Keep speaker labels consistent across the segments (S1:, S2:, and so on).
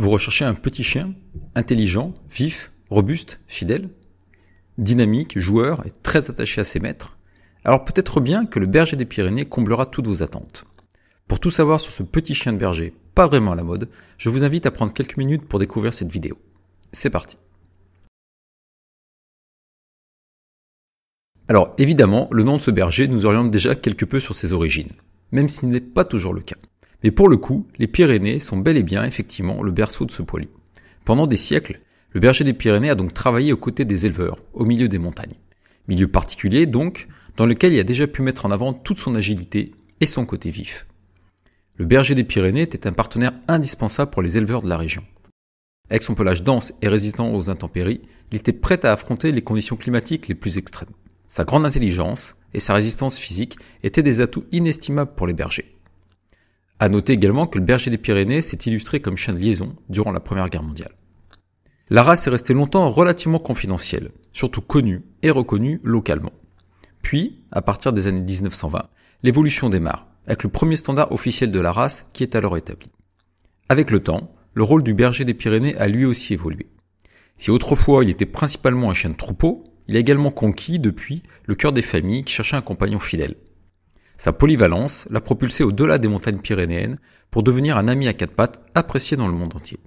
S1: Vous recherchez un petit chien, intelligent, vif, robuste, fidèle, dynamique, joueur et très attaché à ses maîtres, alors peut-être bien que le berger des Pyrénées comblera toutes vos attentes. Pour tout savoir sur ce petit chien de berger, pas vraiment à la mode, je vous invite à prendre quelques minutes pour découvrir cette vidéo. C'est parti Alors évidemment, le nom de ce berger nous oriente déjà quelque peu sur ses origines, même s'il n'est pas toujours le cas. Mais pour le coup, les Pyrénées sont bel et bien effectivement le berceau de ce poilu. Pendant des siècles, le berger des Pyrénées a donc travaillé aux côtés des éleveurs, au milieu des montagnes. Milieu particulier donc, dans lequel il a déjà pu mettre en avant toute son agilité et son côté vif. Le berger des Pyrénées était un partenaire indispensable pour les éleveurs de la région. Avec son pelage dense et résistant aux intempéries, il était prêt à affronter les conditions climatiques les plus extrêmes. Sa grande intelligence et sa résistance physique étaient des atouts inestimables pour les bergers. À noter également que le berger des Pyrénées s'est illustré comme chien de liaison durant la Première Guerre mondiale. La race est restée longtemps relativement confidentielle, surtout connue et reconnue localement. Puis, à partir des années 1920, l'évolution démarre, avec le premier standard officiel de la race qui est alors établi. Avec le temps, le rôle du berger des Pyrénées a lui aussi évolué. Si autrefois il était principalement un chien de troupeau, il a également conquis, depuis, le cœur des familles qui cherchaient un compagnon fidèle, sa polyvalence l'a propulsé au-delà des montagnes pyrénéennes pour devenir un ami à quatre pattes apprécié dans le monde entier.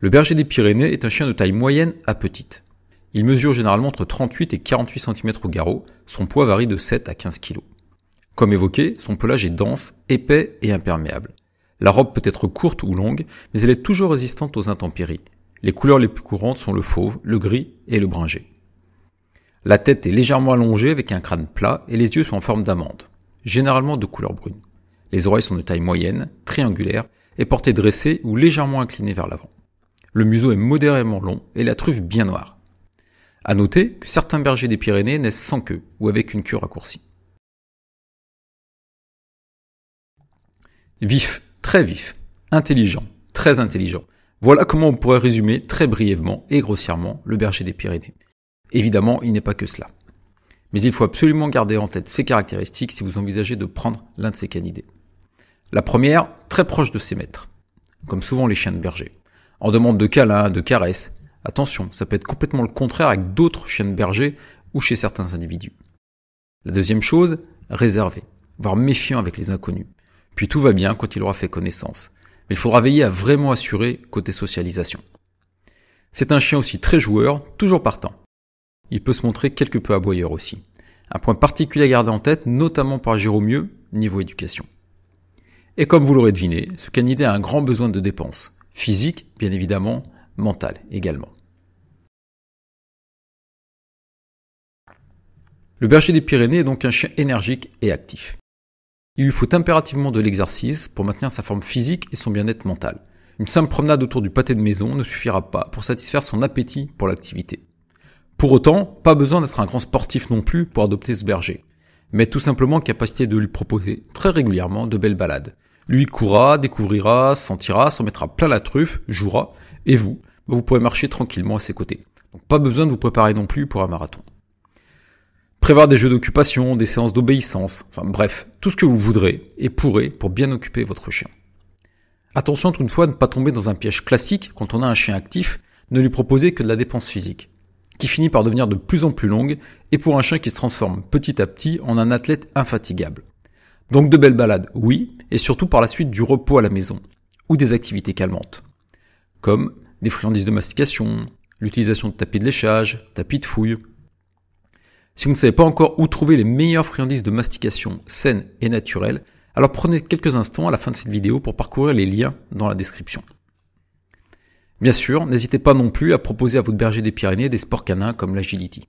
S1: Le berger des Pyrénées est un chien de taille moyenne à petite. Il mesure généralement entre 38 et 48 cm au garrot, son poids varie de 7 à 15 kg. Comme évoqué, son pelage est dense, épais et imperméable. La robe peut être courte ou longue, mais elle est toujours résistante aux intempéries. Les couleurs les plus courantes sont le fauve, le gris et le bringé. La tête est légèrement allongée avec un crâne plat et les yeux sont en forme d'amande, généralement de couleur brune. Les oreilles sont de taille moyenne, triangulaire et portées dressées ou légèrement inclinées vers l'avant. Le museau est modérément long et la truffe bien noire. À noter que certains bergers des Pyrénées naissent sans queue ou avec une queue raccourcie. Vif, très vif, intelligent, très intelligent. Voilà comment on pourrait résumer très brièvement et grossièrement le berger des Pyrénées. Évidemment, il n'est pas que cela. Mais il faut absolument garder en tête ces caractéristiques si vous envisagez de prendre l'un de ces canidés. La première, très proche de ses maîtres, comme souvent les chiens de berger. En demande de câlins, de caresses, attention, ça peut être complètement le contraire avec d'autres chiens de berger ou chez certains individus. La deuxième chose, réservé, voire méfiant avec les inconnus. Puis tout va bien quand il aura fait connaissance. Mais il faudra veiller à vraiment assurer côté socialisation. C'est un chien aussi très joueur, toujours partant. Il peut se montrer quelque peu aboyeur aussi. Un point particulier à garder en tête, notamment par Jérôme Mieux, niveau éducation. Et comme vous l'aurez deviné, ce canidé a un grand besoin de dépenses, physique bien évidemment, mentale également. Le berger des Pyrénées est donc un chien énergique et actif. Il lui faut impérativement de l'exercice pour maintenir sa forme physique et son bien-être mental. Une simple promenade autour du pâté de maison ne suffira pas pour satisfaire son appétit pour l'activité. Pour autant, pas besoin d'être un grand sportif non plus pour adopter ce berger, mais tout simplement capacité de lui proposer très régulièrement de belles balades. Lui courra, découvrira, sentira, s'en mettra plein la truffe, jouera, et vous, vous pourrez marcher tranquillement à ses côtés. Donc pas besoin de vous préparer non plus pour un marathon. Prévoir des jeux d'occupation, des séances d'obéissance, enfin bref, tout ce que vous voudrez et pourrez pour bien occuper votre chien. Attention fois à ne pas tomber dans un piège classique quand on a un chien actif, ne lui proposer que de la dépense physique qui finit par devenir de plus en plus longue, et pour un chien qui se transforme petit à petit en un athlète infatigable. Donc de belles balades, oui, et surtout par la suite du repos à la maison, ou des activités calmantes, comme des friandises de mastication, l'utilisation de tapis de léchage, tapis de fouille. Si vous ne savez pas encore où trouver les meilleurs friandises de mastication saines et naturelles, alors prenez quelques instants à la fin de cette vidéo pour parcourir les liens dans la description. Bien sûr, n'hésitez pas non plus à proposer à votre berger des Pyrénées des sports canins comme l'agility,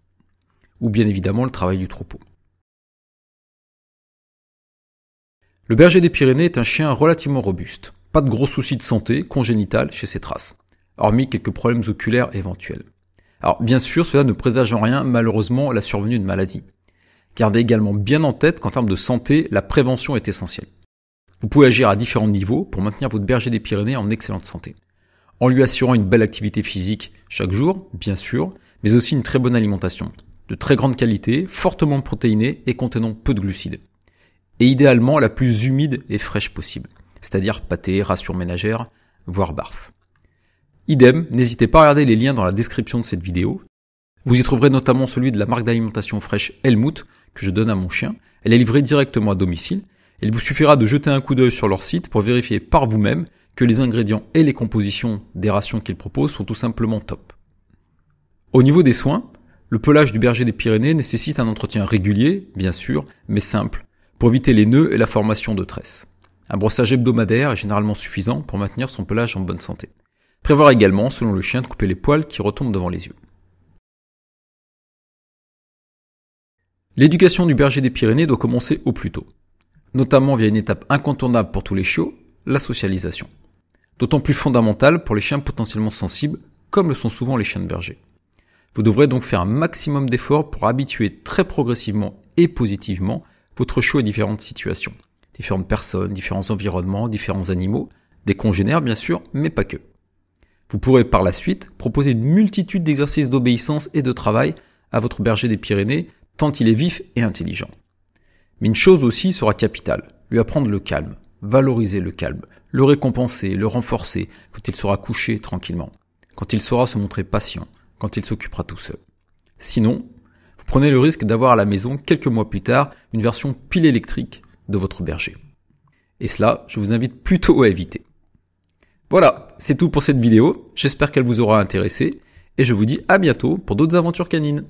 S1: ou bien évidemment le travail du troupeau. Le berger des Pyrénées est un chien relativement robuste, pas de gros soucis de santé congénital chez ses traces, hormis quelques problèmes oculaires éventuels. Alors bien sûr, cela ne présage en rien malheureusement la survenue d'une maladie. Gardez également bien en tête qu'en termes de santé, la prévention est essentielle. Vous pouvez agir à différents niveaux pour maintenir votre berger des Pyrénées en excellente santé en lui assurant une belle activité physique chaque jour, bien sûr, mais aussi une très bonne alimentation, de très grande qualité, fortement protéinée et contenant peu de glucides. Et idéalement la plus humide et fraîche possible, c'est-à-dire pâté, ration ménagère, voire barf. Idem, n'hésitez pas à regarder les liens dans la description de cette vidéo. Vous y trouverez notamment celui de la marque d'alimentation fraîche Helmut que je donne à mon chien. Elle est livrée directement à domicile. Il vous suffira de jeter un coup d'œil sur leur site pour vérifier par vous-même que les ingrédients et les compositions des rations qu'il propose sont tout simplement top. Au niveau des soins, le pelage du berger des Pyrénées nécessite un entretien régulier, bien sûr, mais simple, pour éviter les nœuds et la formation de tresses. Un brossage hebdomadaire est généralement suffisant pour maintenir son pelage en bonne santé. Prévoir également, selon le chien, de couper les poils qui retombent devant les yeux. L'éducation du berger des Pyrénées doit commencer au plus tôt, notamment via une étape incontournable pour tous les chiots, la socialisation d'autant plus fondamental pour les chiens potentiellement sensibles, comme le sont souvent les chiens de berger. Vous devrez donc faire un maximum d'efforts pour habituer très progressivement et positivement votre choix à différentes situations, différentes personnes, différents environnements, différents animaux, des congénères bien sûr, mais pas que. Vous pourrez par la suite proposer une multitude d'exercices d'obéissance et de travail à votre berger des Pyrénées, tant il est vif et intelligent. Mais une chose aussi sera capitale, lui apprendre le calme, valoriser le calme, le récompenser, le renforcer quand il sera couché tranquillement, quand il saura se montrer patient, quand il s'occupera tout seul. Sinon, vous prenez le risque d'avoir à la maison quelques mois plus tard une version pile électrique de votre berger. Et cela, je vous invite plutôt à éviter. Voilà, c'est tout pour cette vidéo, j'espère qu'elle vous aura intéressé, et je vous dis à bientôt pour d'autres aventures canines.